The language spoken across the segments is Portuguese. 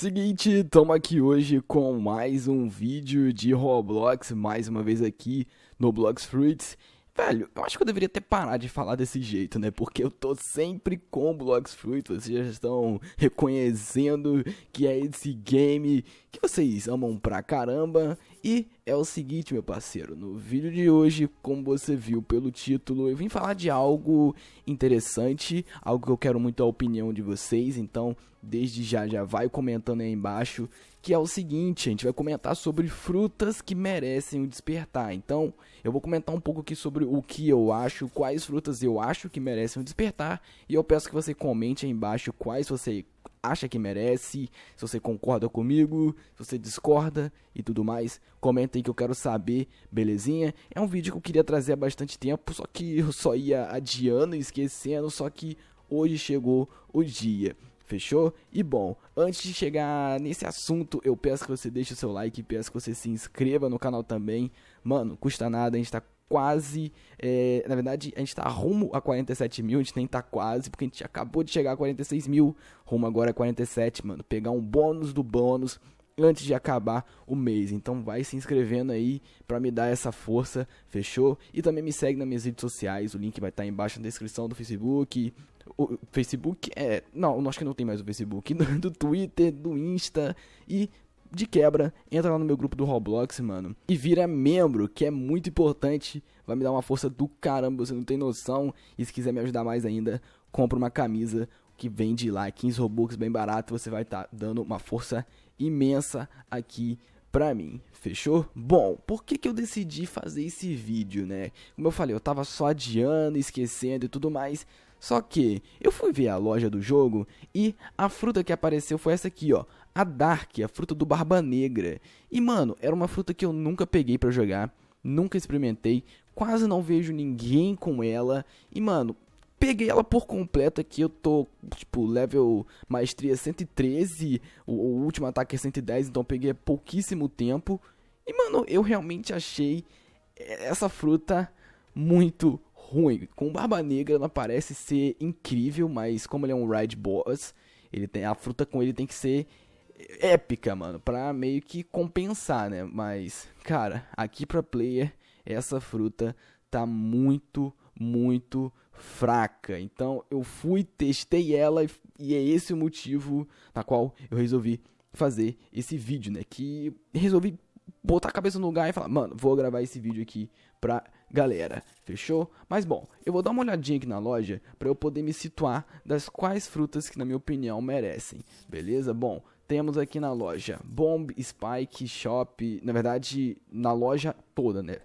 Seguinte, estamos aqui hoje com mais um vídeo de Roblox, mais uma vez aqui no Blox Fruits. Velho, eu acho que eu deveria até parar de falar desse jeito, né? Porque eu tô sempre com blogs Fruit. Vocês já estão reconhecendo que é esse game que vocês amam pra caramba. E é o seguinte, meu parceiro. No vídeo de hoje, como você viu pelo título, eu vim falar de algo interessante. Algo que eu quero muito a opinião de vocês. Então, desde já, já vai comentando aí embaixo que é o seguinte, a gente vai comentar sobre frutas que merecem o despertar. Então, eu vou comentar um pouco aqui sobre o que eu acho, quais frutas eu acho que merecem o despertar, e eu peço que você comente aí embaixo quais você acha que merece, se você concorda comigo, se você discorda e tudo mais. Comenta aí que eu quero saber, belezinha? É um vídeo que eu queria trazer há bastante tempo, só que eu só ia adiando e esquecendo, só que hoje chegou o dia. Fechou? E bom, antes de chegar nesse assunto, eu peço que você deixe o seu like, peço que você se inscreva no canal também. Mano, custa nada, a gente tá quase. É, na verdade, a gente tá rumo a 47 mil, a gente nem tá quase, porque a gente acabou de chegar a 46 mil, rumo agora a 47, mano. Pegar um bônus do bônus antes de acabar o mês. Então vai se inscrevendo aí para me dar essa força, fechou? E também me segue nas minhas redes sociais, o link vai estar tá embaixo na descrição do Facebook. O Facebook é. Não, acho que não tem mais o Facebook. Do Twitter, do Insta e de quebra, entra lá no meu grupo do Roblox, mano, e vira membro, que é muito importante, vai me dar uma força do caramba, você não tem noção. E se quiser me ajudar mais ainda, compra uma camisa que vende lá, 15 Robux, bem barato, você vai estar tá dando uma força imensa aqui pra mim, fechou? Bom, por que, que eu decidi fazer esse vídeo, né? Como eu falei, eu tava só adiando, esquecendo e tudo mais. Só que eu fui ver a loja do jogo e a fruta que apareceu foi essa aqui, ó. A Dark, a fruta do Barba Negra. E, mano, era uma fruta que eu nunca peguei para jogar, nunca experimentei, quase não vejo ninguém com ela. E, mano, peguei ela por completo aqui. Eu tô, tipo, level maestria 113. O, o último ataque é 110, então peguei há pouquíssimo tempo. E, mano, eu realmente achei é, essa fruta muito ruim. Com Barba Negra ela parece ser incrível, mas como ele é um ride boss, ele tem, a fruta com ele tem que ser épica, mano, pra meio que compensar, né? Mas, cara, aqui pra player, essa fruta tá muito muito fraca. Então eu fui, testei ela e é esse o motivo na qual eu resolvi fazer esse vídeo, né? Que resolvi botar a cabeça no lugar e falar, mano, vou gravar esse vídeo aqui pra galera, fechou? Mas bom, eu vou dar uma olhadinha aqui na loja para eu poder me situar das quais frutas que na minha opinião merecem, beleza? Bom, temos aqui na loja Bomb, Spike, Shop, na verdade na loja toda, né?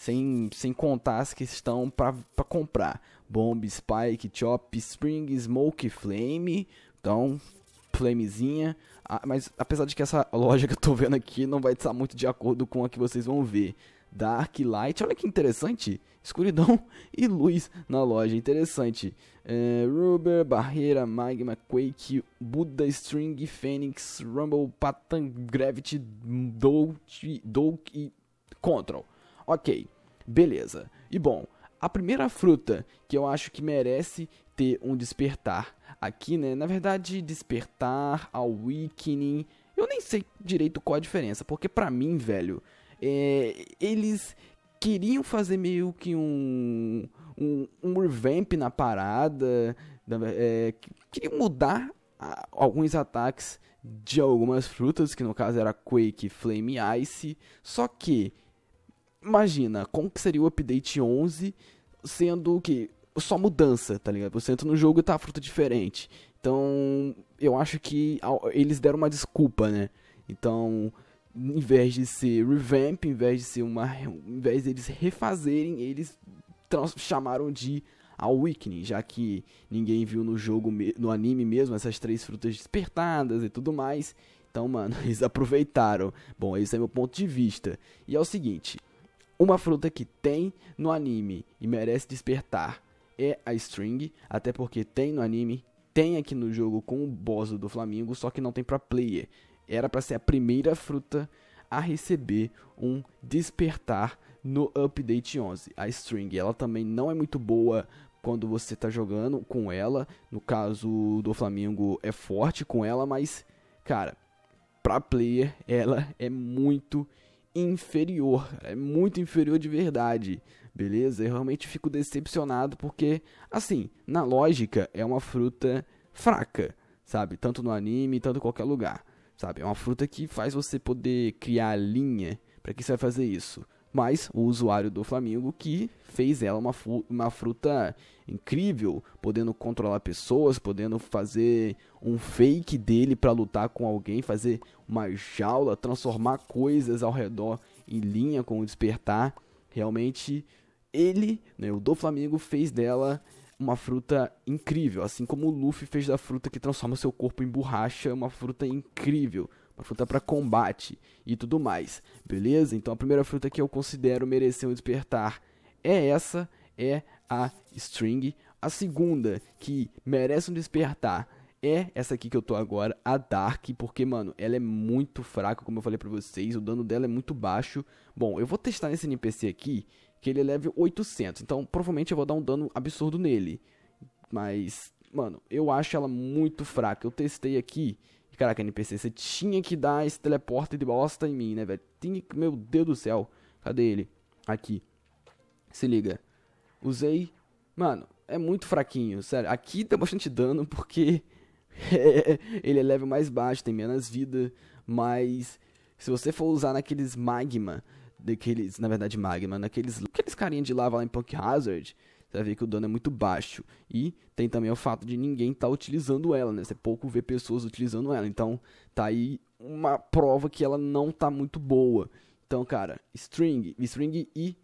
sem, sem contar as que estão para comprar. Bomb, Spike, Chop, Spring, Smoke, Flame. Então, Flamezinha. Ah, mas apesar de que essa loja que eu tô vendo aqui não vai estar muito de acordo com a que vocês vão ver. Dark Light, olha que interessante. Escuridão e luz na loja, interessante. É, Rubber, Barreira, Magma, Quake, Buda, String, Fênix, Rumble, Patan, Gravity, Dolt, Dolt e Control. Ok, beleza. E bom, a primeira fruta que eu acho que merece ter um despertar aqui, né? Na verdade, despertar, awakening, eu nem sei direito qual a diferença, porque para mim, velho, é, eles queriam fazer meio que um, um, um revamp na parada, é, queriam mudar alguns ataques de algumas frutas, que no caso era Quake Flame Ice, só que imagina, como que seria o update 11, sendo que só mudança, tá ligado? Você entra no jogo e tá a fruta diferente. Então, eu acho que eles deram uma desculpa, né? Então, em vez de ser revamp, em vez de ser uma, em vez deles refazerem, eles chamaram de Awakening, já que ninguém viu no jogo, no anime mesmo, essas três frutas despertadas e tudo mais. Então, mano, eles aproveitaram. Bom, esse é meu ponto de vista. E é o seguinte, uma fruta que tem no anime e merece despertar é a string, até porque tem no anime, tem aqui no jogo com o boss do Flamengo, só que não tem para player. Era para ser a primeira fruta a receber um despertar no update 11. A string, ela também não é muito boa quando você está jogando com ela. No caso do Flamengo é forte com ela, mas cara, para player ela é muito inferior, é muito inferior de verdade, beleza? Eu realmente fico decepcionado porque, assim, na lógica, é uma fruta fraca, sabe? Tanto no anime, tanto em qualquer lugar, sabe? É uma fruta que faz você poder criar linha. Para que você vai fazer isso? mas o usuário do Flamengo que fez ela uma, uma fruta incrível, podendo controlar pessoas, podendo fazer um fake dele para lutar com alguém, fazer uma jaula, transformar coisas ao redor em linha com o despertar. Realmente, ele, né, o do Flamengo, fez dela uma fruta incrível, assim como o Luffy fez da fruta que transforma seu corpo em borracha, uma fruta incrível uma fruta para combate e tudo mais, beleza? Então a primeira fruta que eu considero merecer um despertar é essa, é a string. A segunda que merece um despertar é essa aqui que eu tô agora, a Dark, porque, mano, ela é muito fraca, como eu falei pra vocês, o dano dela é muito baixo. Bom, eu vou testar nesse NPC aqui, que ele é level 800, então provavelmente eu vou dar um dano absurdo nele. Mas, mano, eu acho ela muito fraca, eu testei aqui Caraca, NPC, você tinha que dar esse teleporte de bosta em mim, né, velho? Tinha que... Meu Deus do céu. Cadê ele? Aqui. Se liga. Usei. Mano, é muito fraquinho, sério. Aqui dá bastante dano porque ele é level mais baixo, tem menos vida. Mas se você for usar naqueles magma, daqueles, na verdade magma, naqueles aqueles carinha de lava lá em Punk Hazard, você vai ver que o dano é muito baixo. E tem também o fato de ninguém estar tá utilizando ela, né? Você pouco vê pessoas utilizando ela. Então, tá aí uma prova que ela não tá muito boa. Então, cara, String, String e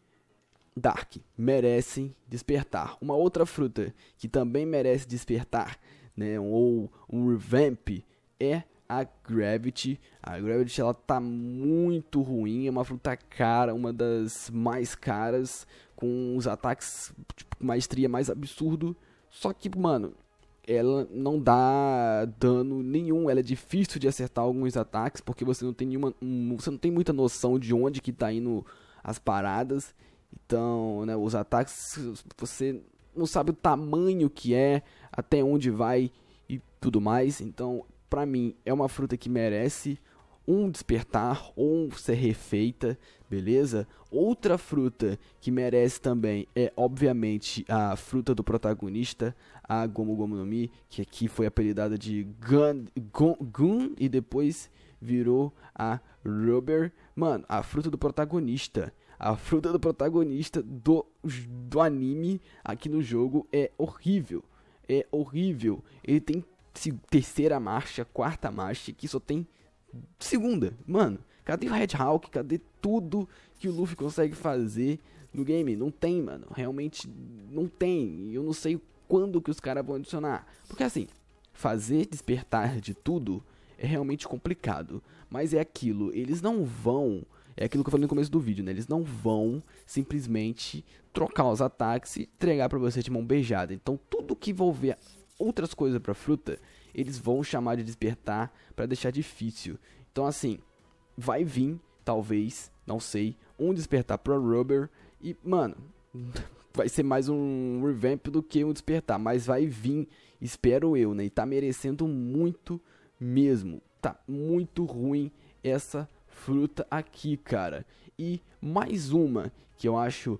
Dark merecem despertar. Uma outra fruta que também merece despertar, né, ou um revamp, é a Gravity. A Gravity ela tá muito ruim, é uma fruta cara, uma das mais caras, com os ataques tipo, maestria mais absurdo. Só que, mano, ela não dá dano nenhum, ela é difícil de acertar alguns ataques porque você não tem nenhuma, hum, você não tem muita noção de onde que tá indo as paradas. Então, né, os ataques você não sabe o tamanho que é, até onde vai e tudo mais. Então, para mim é uma fruta que merece um despertar ou ser refeita, beleza? Outra fruta que merece também é, obviamente, a fruta do protagonista, a Gomu Gomu no Mi, que aqui foi apelidada de Gun, Gun, Gun e depois virou a Rubber. Mano, a fruta do protagonista. A fruta do protagonista do, do anime aqui no jogo é horrível. É horrível. Ele tem terceira marcha, quarta marcha, que só tem segunda. Mano, cadê o Red Hawk? Cadê tudo que o Luffy consegue fazer no game? Não tem, mano. Realmente não tem. E eu não sei quando que os caras vão adicionar. Porque assim, fazer despertar de tudo é realmente complicado. Mas é aquilo, eles não vão. É aquilo que eu falei no começo do vídeo, né? Eles não vão simplesmente trocar os ataques e entregar para você de mão beijada. Então, tudo que envolver outras coisas para fruta, eles vão chamar de despertar para deixar difícil. Então assim, vai vir, talvez, não sei, um despertar pro Rubber e, mano, vai ser mais um revamp do que um despertar, mas vai vir, espero eu, né? E tá merecendo muito mesmo. Tá muito ruim essa fruta aqui, cara. E mais uma que eu acho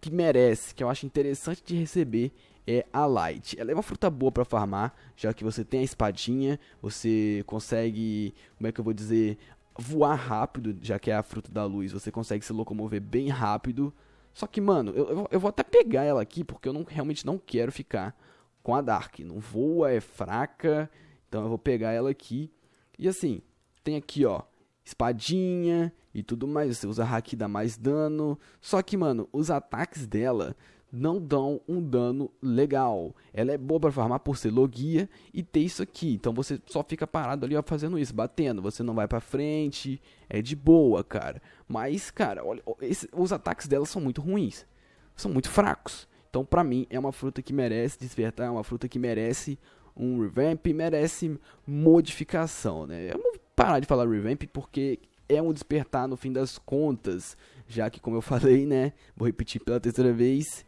que merece, que eu acho interessante de receber, é a Light. Ela é uma fruta boa para farmar, já que você tem a espadinha, você consegue, como é que eu vou dizer, voar rápido, já que é a fruta da luz, você consegue se locomover bem rápido. Só que, mano, eu, eu vou até pegar ela aqui, porque eu não, realmente não quero ficar com a Dark. Não voa, é fraca, então eu vou pegar ela aqui. E assim, tem aqui, ó, espadinha e tudo mais. Você usa haki dá mais dano. Só que, mano, os ataques dela não dão um dano legal. Ela é boa para farmar por ser logia e ter isso aqui. Então você só fica parado ali ó, fazendo isso, batendo. Você não vai para frente. É de boa, cara. Mas, cara, olha, esse, os ataques dela são muito ruins. São muito fracos. Então, pra mim, é uma fruta que merece despertar, é uma fruta que merece um revamp merece modificação, né? Vamos parar de falar revamp porque é um despertar no fim das contas, já que como eu falei, né, vou repetir pela terceira vez,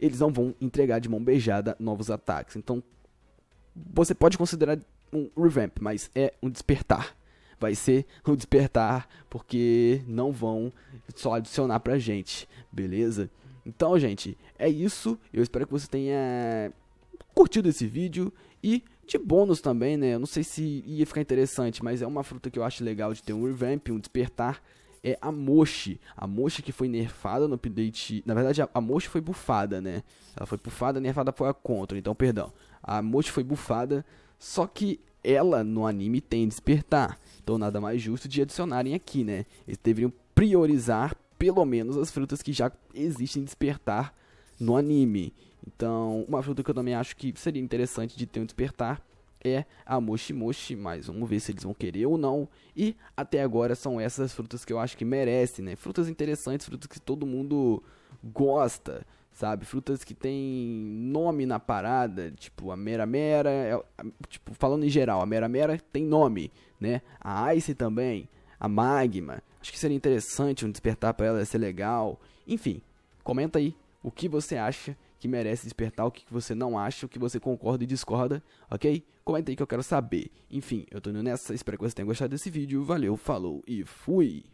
eles não vão entregar de mão beijada novos ataques. Então, você pode considerar um revamp, mas é um despertar. Vai ser um despertar porque não vão só adicionar pra gente, beleza? Então, gente, é isso. Eu espero que você tenha curtido esse vídeo e de bônus também, né? Eu não sei se ia ficar interessante, mas é uma fruta que eu acho legal de ter um revamp, um despertar. É a Moshi. A Moshi que foi nerfada no update. Na verdade, a Moshi foi bufada, né? Ela foi bufada, nerfada foi a Contra, então perdão. A Moshi foi bufada, só que ela no anime tem despertar. Então nada mais justo de adicionarem aqui, né? Eles deveriam priorizar pelo menos as frutas que já existem despertar no anime. Então, uma fruta que eu também acho que seria interessante de ter um despertar é a mochi-mochi. mas vamos ver se eles vão querer ou não. E até agora são essas as frutas que eu acho que merecem, né? Frutas interessantes, frutas que todo mundo gosta, sabe? Frutas que tem nome na parada, tipo a Mera Mera, é, tipo, falando em geral, a Mera Mera tem nome, né? A Ice também, a Magma. Acho que seria interessante um despertar para ela, ia ser legal. Enfim, comenta aí o que você acha que merece despertar, o que você não acha, o que você concorda e discorda, ok? Comenta aí que eu quero saber. Enfim, eu tô indo nessa, espero que você tenha gostado desse vídeo. Valeu, falou e fui!